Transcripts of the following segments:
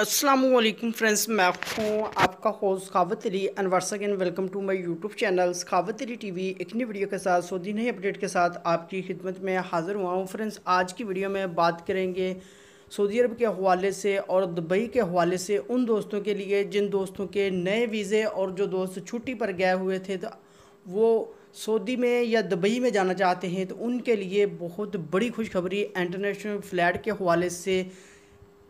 Aslam friends मैं हूँ आपका होस्ट खावत अली अनवर सगन welcome to my YouTube channel Khawat Ali we एक नई वीडियो के साथ सऊदी नई अपडेट के साथ आपकी खिदमत में हाज़िर हुआ हूँ फ्रेंड्स आज की वीडियो में बात करेंगे सऊदी अरब के हवाले से और दुबई के हवाले से उन दोस्तों के लिए जिन दोस्तों के नए वीज़े और जो दोस्त छुट्टी पर गए हुए थे तो वो सऊदी में या दुबई में जाना चाहते हैं तो उनके लिए बहुत बड़ी खुशखबरी इंटरनेशनल फ़्लैट के हवाले से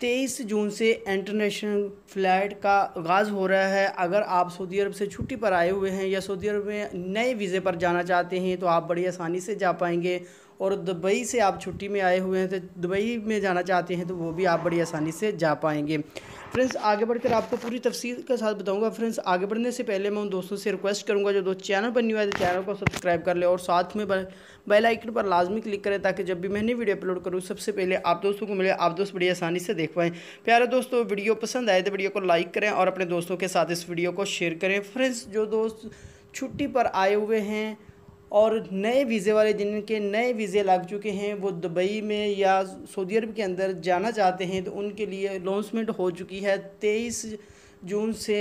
तेईस जून से इंटरनेशनल फ्लाइट का आगाज़ हो रहा है अगर आप सऊदी अरब से छुट्टी पर आए हुए हैं या सऊदी अरब में नए वीज़े पर जाना चाहते हैं तो आप बड़ी आसानी से जा पाएंगे और दुबई से आप छुट्टी में आए हुए हैं तो दुबई में जाना चाहते हैं तो वो भी आप बड़ी आसानी से जा पाएंगे फ्रेंड्स आगे बढ़कर आपको पूरी तफसील के साथ बताऊंगा फ्रेंड्स आगे बढ़ने से पहले मैं उन दोस्तों से रिक्वेस्ट करूंगा जो दो चैनल पर न्यू आए तो चैनल को सब्सक्राइब कर लें और साथ में बेल आइकन पर लाजमी क्लिक करें ताकि जब भी मैंने वीडियो अपलोड करूँ सबसे पहले आप दोस्तों को मिले आप दोस्त बड़ी आसानी से देख देख पाएँ प्यारे दोस्तों वीडियो पसंद आए तो वीडियो को लाइक करें और अपने दोस्तों के साथ इस वीडियो को शेयर करें फ्रेंड्स जो दोस्त छुट्टी पर आए हुए हैं और नए वीज़े वाले जिनके नए वीज़े लग चुके हैं वो दुबई में या सऊदी अरब के अंदर जाना चाहते हैं तो उनके लिए अनाउंसमेंट हो चुकी है तेईस जून से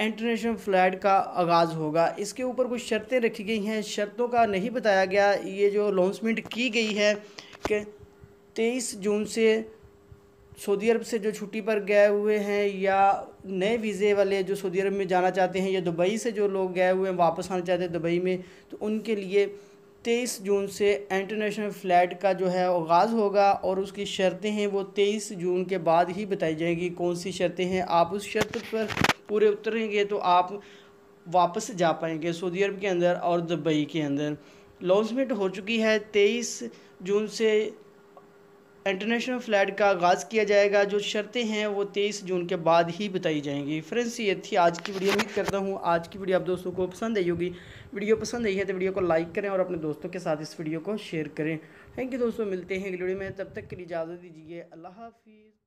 इंटरनेशनल फ्लाइट का आगाज़ होगा इसके ऊपर कुछ शर्तें रखी गई हैं शर्तों का नहीं बताया गया ये जो अनाउंसमेंट की गई है कि तेईस जून से सऊदी अरब से जो छुट्टी पर गए हुए हैं या नए वीज़े वाले जो सऊदी अरब में जाना चाहते हैं या दुबई से जो लोग गए हुए हैं वापस आना चाहते हैं दुबई में तो उनके लिए तेईस जून से इंटरनेशनल फ़्लैट का जो है आगाज़ होगा और उसकी शर्तें हैं वो तेईस जून के बाद ही बताई जाएंगी कौन सी शर्तें हैं आप उस शर्त पर पूरे उतरेंगे तो आप वापस जा पाएंगे सऊदी अरब के अंदर और दुबई के अंदर लॉन्चमेंट हो चुकी है तेईस जून से इंटरनेशनल फ़्लैट का आगाज़ किया जाएगा जो शर्तें हैं वो तेईस जून के बाद ही बताई जाएंगी फ्रेंड्स ये थी आज की वीडियो उम्मीद करता हूँ आज की वीडियो आप दोस्तों को पसंद आई होगी वीडियो पसंद आई है तो वीडियो को लाइक करें और अपने दोस्तों के साथ इस वीडियो को शेयर करें थैंक यू दोस्तों मिलते हैं अगली वीडियो में तब तक के लिए इजाज़त दीजिए अल्लाह हाफिज़